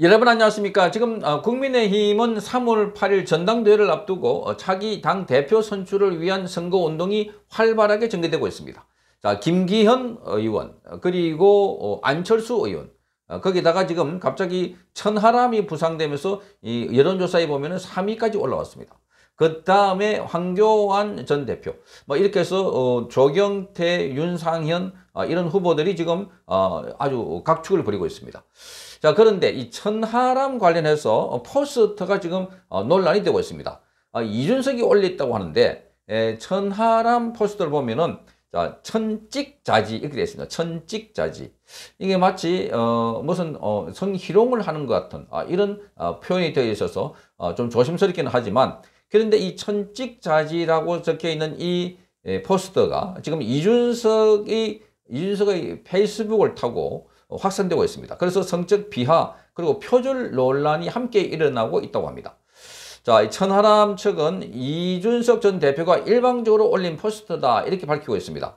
여러분 안녕하십니까 지금 어, 국민의힘은 3월 8일 전당대회를 앞두고 어, 차기 당 대표 선출을 위한 선거운동이 활발하게 전개되고 있습니다 자 김기현 어, 의원 그리고 안철수 의원 거기다가 지금 갑자기 천하람이 부상되면서 이 여론조사에 보면 은 3위까지 올라왔습니다 그 다음에 황교안 전 대표 뭐 이렇게 해서 어, 조경태, 윤상현 이런 후보들이 지금 아주 각축을 벌이고 있습니다 자, 그런데 이 천하람 관련해서 포스터가 지금 어, 논란이 되고 있습니다. 아, 이준석이 올렸다고 하는데 예, 천하람 포스터를 보면은 자, 천찍자지 이렇게 되어 있습니다. 천찍자지. 이게 마치 어, 무슨 어, 손희롱을 하는 것 같은 아, 이런 어, 표현이 되어 있어서 어, 좀 조심스럽기는 하지만 그런데 이 천찍자지라고 적혀 있는 이 에, 예, 포스터가 지금 이준석이 이준석의 페이스북을 타고 확산되고 있습니다. 그래서 성적 비하 그리고 표절 논란이 함께 일어나고 있다고 합니다. 자, 천하람 측은 이준석 전 대표가 일방적으로 올린 포스터다 이렇게 밝히고 있습니다.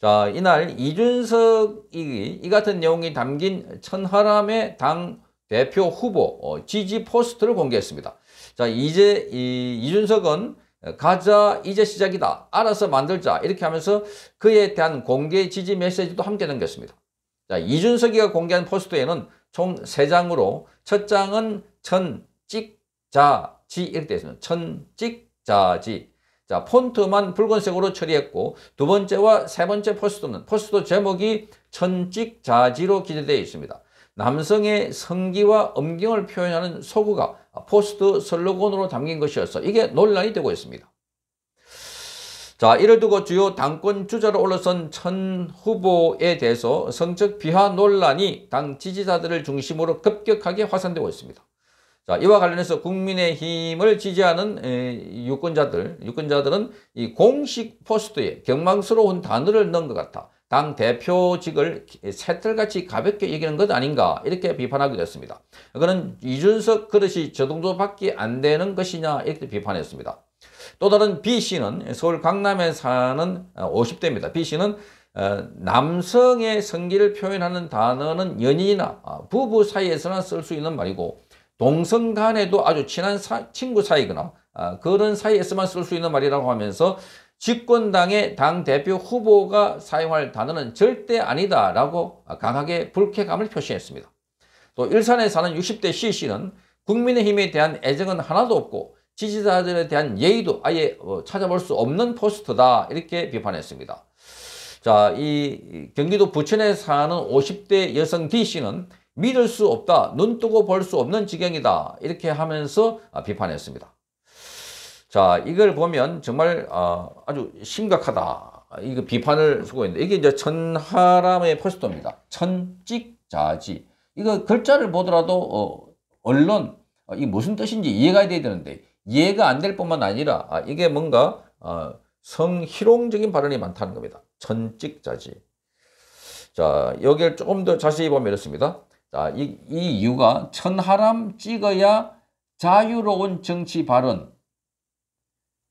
자, 이날 이준석이 이 같은 내용이 담긴 천하람의 당 대표 후보 어, 지지 포스터를 공개했습니다. 자, 이제 이, 이준석은 가자 이제 시작이다 알아서 만들자 이렇게 하면서 그에 대한 공개 지지 메시지도 함께 넘겼습니다 자, 이준석이가 공개한 포스트에는 총3장으로첫 장은 천찍자지 이렇게 되어 있습니다. 천찍자지. 자, 폰트만 붉은색으로 처리했고 두 번째와 세 번째 포스트는 포스트 제목이 천찍자지로 기재되어 있습니다. 남성의 성기와 음경을 표현하는 소구가 포스트 슬로건으로 담긴 것이어서 이게 논란이 되고 있습니다. 자, 이를 두고 주요 당권 주자로 올라선 천 후보에 대해서 성적 비하 논란이 당 지지자들을 중심으로 급격하게 화산되고 있습니다. 자, 이와 관련해서 국민의힘을 지지하는 유권자들, 유권자들은 이 공식 포스트에 경망스러운 단어를 넣은 것 같아 당 대표직을 새털같이 가볍게 여기는 것 아닌가 이렇게 비판하기도 했습니다. 그는 이준석 그릇이 저동도밖에안 되는 것이냐 이렇게 비판했습니다. 또 다른 B씨는 서울 강남에 사는 50대입니다. 어, B씨는 어, 남성의 성기를 표현하는 단어는 연인이나 아, 부부 사이에서나 쓸 수 있는 말이고 동성 간에도 아주 친한 사, 친구 사이거나 아, 그런 사이에서만 쓸 수 있는 말이라고 하면서 집권당의 당대표 후보가 사용할 단어는 절대 아니다 라고 강하게 불쾌감을 표시했습니다. 또 일산에 사는 60대 C씨는 국민의힘에 대한 애정은 하나도 없고 지지자들에 대한 예의도 아예 어, 찾아볼 수 없는 포스터다 이렇게 비판했습니다. 자, 이 경기도 부천에 사는 50대 여성 D씨는 믿을 수 없다, 눈뜨고 볼 수 없는 지경이다 이렇게 하면서 아, 비판했습니다. 자, 이걸 보면 정말 아, 아주 심각하다. 이거 그 비판을 쓰고 있는데 이게 이제 천하람의 포스터입니다. 천직자지. 이거 글자를 보더라도 어, 언론 어, 이 무슨 뜻인지 이해가 돼야 되는데 이해가 안 될 뿐만 아니라 아, 이게 뭔가 아, 성희롱적인 발언이 많다는 겁니다. 전직자지. 자, 여기를 조금 더 자세히 보면 이렇습니다. 자, 이, 이 이유가 천하람 찍어야 자유로운 정치 발언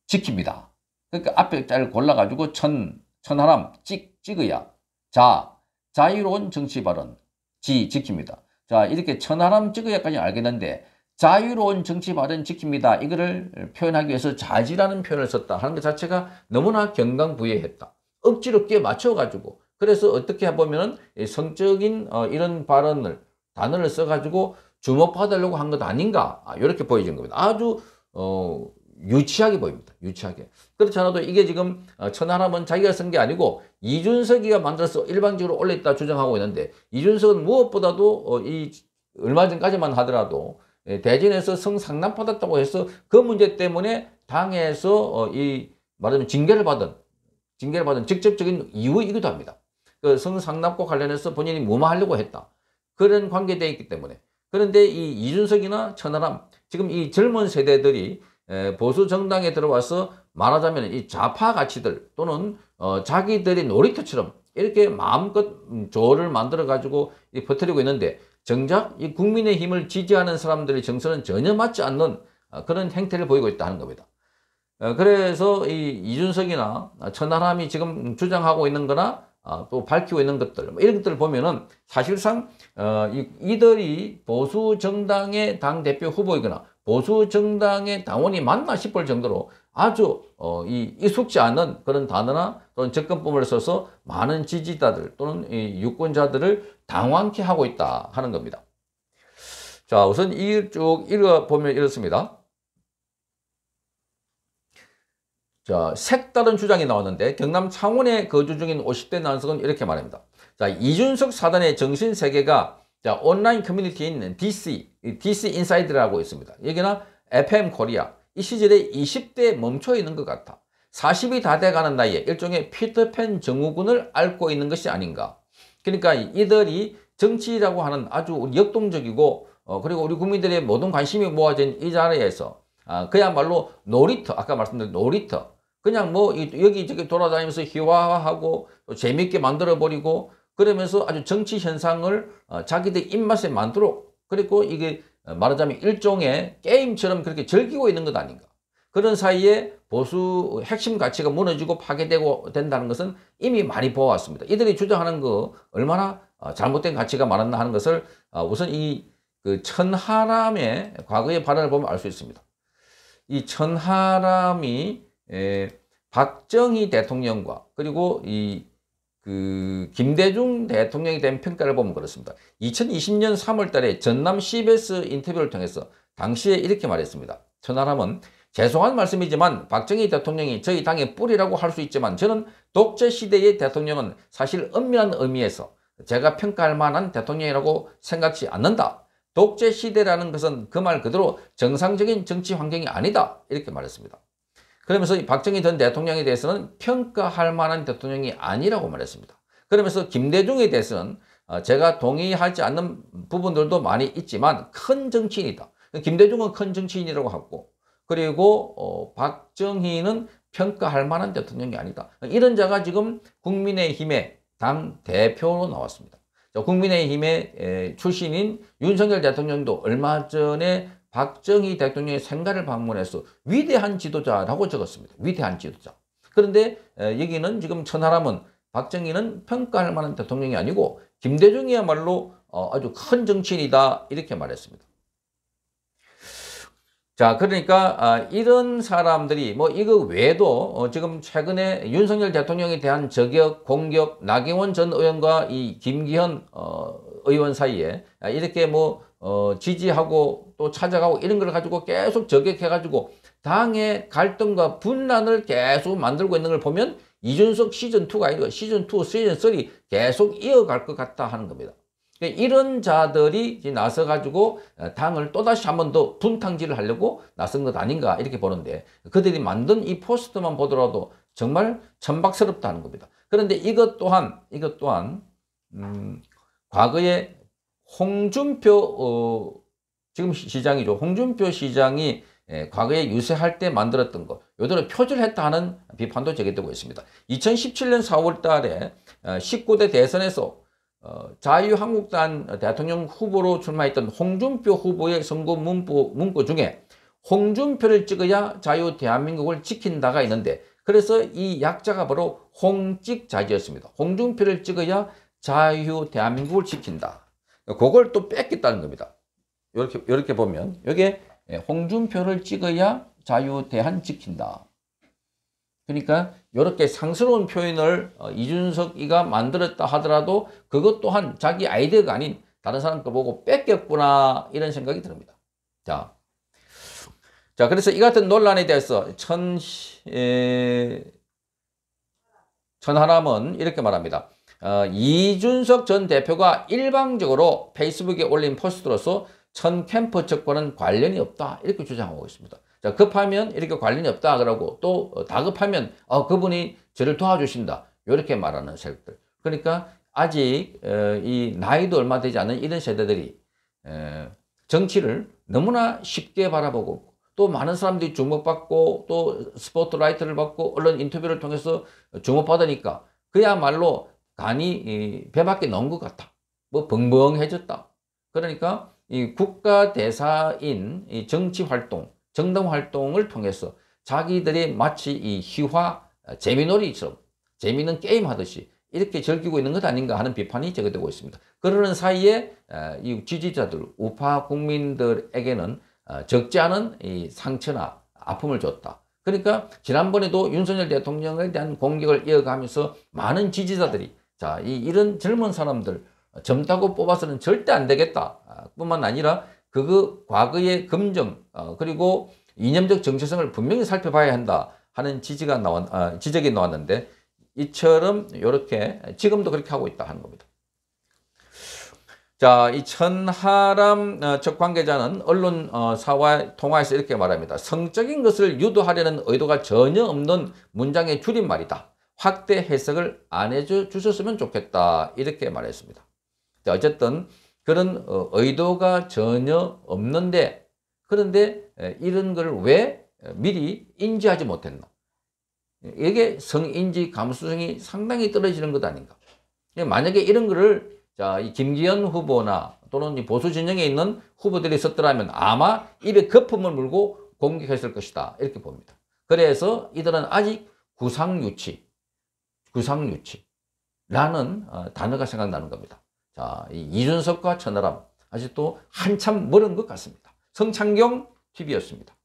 지킵니다. 그러니까 앞에 자를 골라가지고 천, 천하람 찍, 찍어야 자, 자유로운 정치 발언 지, 지킵니다. 자, 이렇게 천하람 찍어야까지 알겠는데 자유로운 정치 발언 지킵니다. 이거를 표현하기 위해서 자지라는 표현을 썼다 하는 것 자체가 너무나 경강부예했다. 억지로 끼에 맞춰가지고 그래서 어떻게 보면 은 성적인 어, 이런 발언을 단어를 써가지고 주목받으려고 한 것 아닌가 이렇게 아, 보여진 겁니다. 아주 어, 유치하게 보입니다. 유치하게. 그렇지않아도 이게 지금 어, 천하람은 자기가 쓴 게 아니고 이준석이가 만들어서 일방적으로 올렸다 주장하고 있는데 이준석은 무엇보다도 어, 이 얼마 전까지만 하더라도 예, 대전에서 성상남 받았다고 해서 그 문제 때문에 당에서 어, 이 말하자면 징계를 받은 징계를 받은 직접적인 이유이기도 합니다. 그 성상납과 관련해서 본인이 무마하려고 했다. 그런 관계되어 있기 때문에. 그런데 이 이준석이나 천하람, 지금 이 젊은 세대들이 보수 정당에 들어와서 말하자면 이 좌파 가치들 또는 어 자기들의 놀이터처럼 이렇게 마음껏 음, 조를 만들어 가지고 버티려고 있는데 정작 이 국민의힘을 지지하는 사람들의 정서는 전혀 맞지 않는 아, 그런 행태를 보이고 있다는 겁니다. 어, 그래서 이 이준석이나 천하람이 지금 주장하고 있는 거나 아, 또 밝히고 있는 것들 뭐 이런 것들을 보면은 사실상 어, 이들이 보수 정당의 당대표 후보이거나 보수 정당의 당원이 맞나 싶을 정도로 아주 어, 이 익숙지 않은 그런 단어나 또는 접근법을 써서 많은 지지자들 또는 이 유권자들을 당황케 하고 있다 하는 겁니다. 자, 우선 이쭉 읽어보면 이렇습니다. 자, 색다른 주장이 나왔는데 경남 창원에 거주 중인 50대 난석은 이렇게 말합니다. 자, 이준석 사단의 정신세계가 자, 온라인 커뮤니티에 있는 DC, DC 인사이드라고 있습니다. 여기는 FM 코리아, 이 시절에 20대에 멈춰 있는 것 같아. 40이 다 돼가는 나이에 일종의 피터팬 정우군을 앓고 있는 것이 아닌가. 그러니까 이들이 정치라고 하는 아주 역동적이고 어, 그리고 우리 국민들의 모든 관심이 모아진 이 자리에서 아, 그야말로 놀이터, 아까 말씀드린 놀이터. 그냥 뭐 여기 저기 돌아다니면서 희화화하고 재미있게 만들어버리고 그러면서 아주 정치 현상을 어, 자기들 입맛에 만들어 그리고 이게 말하자면 일종의 게임처럼 그렇게 즐기고 있는 것 아닌가. 그런 사이에 보수 핵심 가치가 무너지고 파괴되고 된다는 것은 이미 많이 보았습니다. 이들이 주장하는 거 얼마나 어, 잘못된 가치가 많았나 하는 것을 어, 우선 이그 천하람의 과거의 발언을 보면 알 수 있습니다. 이 천하람이 박정희 대통령과 그리고 이그 김대중 대통령에 대한 평가를 보면 그렇습니다. 2020년 3월 달에 전남 CBS 인터뷰를 통해서 당시에 이렇게 말했습니다. 천하람은 죄송한 말씀이지만 박정희 대통령이 저희 당의 뿌리라고 할 수 있지만 저는 독재 시대의 대통령은 사실 엄밀한 의미에서 제가 평가할 만한 대통령이라고 생각지 않는다. 독재 시대라는 것은 그 말 그대로 정상적인 정치 환경이 아니다. 이렇게 말했습니다. 그러면서 박정희 전 대통령에 대해서는 평가할 만한 대통령이 아니라고 말했습니다. 그러면서 김대중에 대해서는 어, 제가 동의하지 않는 부분들도 많이 있지만 큰 정치인이다. 김대중은 큰 정치인이라고 하고 그리고 어, 박정희는 평가할 만한 대통령이 아니다. 이런 자가 지금 국민의힘의 당 대표로 나왔습니다. 국민의힘의 출신인 윤석열 대통령도 얼마 전에 박정희 대통령의 생가를 방문해서 위대한 지도자라고 적었습니다. 위대한 지도자. 그런데 여기는 지금 천하람은 박정희는 평가할 만한 대통령이 아니고 김대중이야말로 어, 아주 큰 정치인이다 이렇게 말했습니다. 자 그러니까 아, 이런 사람들이 뭐 이거 외에도 어, 지금 최근에 윤석열 대통령에 대한 저격 공격 나경원 전 의원과 이 김기현 어, 의원 사이에 아, 이렇게 뭐 어, 지지하고 또 찾아가고 이런 걸 가지고 계속 저격해가지고 당의 갈등과 분란을 계속 만들고 있는 걸 보면 이준석 시즌2가 아니고 시즌2, 시즌3 계속 이어갈 것 같다 하는 겁니다. 그러니까 이런 자들이 나서가지고 어, 당을 또다시 한 번 더 분탕질을 하려고 나선 것 아닌가 이렇게 보는데 그들이 만든 이 포스트만 보더라도 정말 천박스럽다는 겁니다. 그런데 이것 또한, 이것 또한, 음, 과거에 홍준표 어, 지금 시장이죠. 홍준표 시장이 예, 과거에 유세할 때 만들었던 거 요대로 표절 했다 하는 비판도 제기되고 있습니다. 2017년 4월 달에 19대 어, 대선에서 어, 자유한국당 대통령 후보로 출마했던 홍준표 후보의 선거 문구, 문구 중에 홍준표를 찍어야 자유 대한민국을 지킨다가 있는데 그래서 이 약자가 바로 홍찍자지였습니다. 홍준표를 찍어야 자유 대한민국을 지킨다. 그걸 또 뺏겠다는 겁니다. 이렇게 이렇게 보면 이게 예, 홍준표를 찍어야 자유 대한 지킨다. 그러니까 이렇게 상스러운 표현을 어, 이준석이가 만들었다 하더라도 그것 또한 자기 아이디어가 아닌 다른 사람 거 보고 뺏겼구나 이런 생각이 듭니다. 자, 자 그래서 이 같은 논란에 대해서 천 에, 천하람은 이렇게 말합니다. 어, 이준석 전 대표가 일방적으로 페이스북에 올린 포스트로서 천 캠프 측과는 관련이 없다 이렇게 주장하고 있습니다. 자 급하면 이렇게 관련이 없다 그러고 또 다급하면 어, 그분이 저를 도와주신다 이렇게 말하는 세력들. 그러니까 아직 어, 이 나이도 얼마 되지 않은 이런 세대들이 에, 어, 정치를 너무나 쉽게 바라보고 또 많은 사람들이 주목받고 또 스포트라이트를 받고 언론 인터뷰를 통해서 주목받으니까 그야말로 간이 배 밖에 넣은 것 같다. 뭐 벙벙해졌다. 그러니까 이 국가 대사인 이 정치 활동, 정당 활동을 통해서 자기들이 마치 이 희화 어, 재미놀이처럼 재미는 게임 하듯이 이렇게 즐기고 있는 것 아닌가 하는 비판이 제기되고 있습니다. 그러는 사이에 어, 이 지지자들, 우파 국민들에게는 어, 적지 않은 이 상처나 아픔을 줬다. 그러니까 지난번에도 윤석열 대통령에 대한 공격을 이어가면서 많은 지지자들이 자, 이, 이런 젊은 사람들 젊다고 뽑아서는 절대 안 되겠다. 아, 뿐만 아니라 그거 과거의 검증 어, 그리고 이념적 정체성을 분명히 살펴봐야 한다 하는 지지가 나왔, 어, 지적이 나왔는데 이처럼 이렇게 지금도 그렇게 하고 있다 하는 겁니다. 자, 이 천하람 어, 관계자는 언론사와 어, 통화해서 이렇게 말합니다. 성적인 것을 유도하려는 의도가 전혀 없는 문장의 줄임말이다. 확대 해석을 안 해주셨으면 좋겠다 이렇게 말했습니다. 어쨌든 그런 어, 의도가 전혀 없는데 그런데 이런 걸 왜 미리 인지하지 못했나 이게 성인지 감수성이 상당히 떨어지는 것 아닌가 만약에 이런 거를 자, 이 김기현 후보나 또는 이 보수 진영에 있는 후보들이 썼더라면 아마 입에 거품을 물고 공격했을 것이다 이렇게 봅니다. 그래서 이들은 아직 구상유치 구상유치라는 그 어, 단어가 생각나는 겁니다. 자, 이준석과 천하람 아직도 한참 멀은 것 같습니다. 성창경 TV였습니다.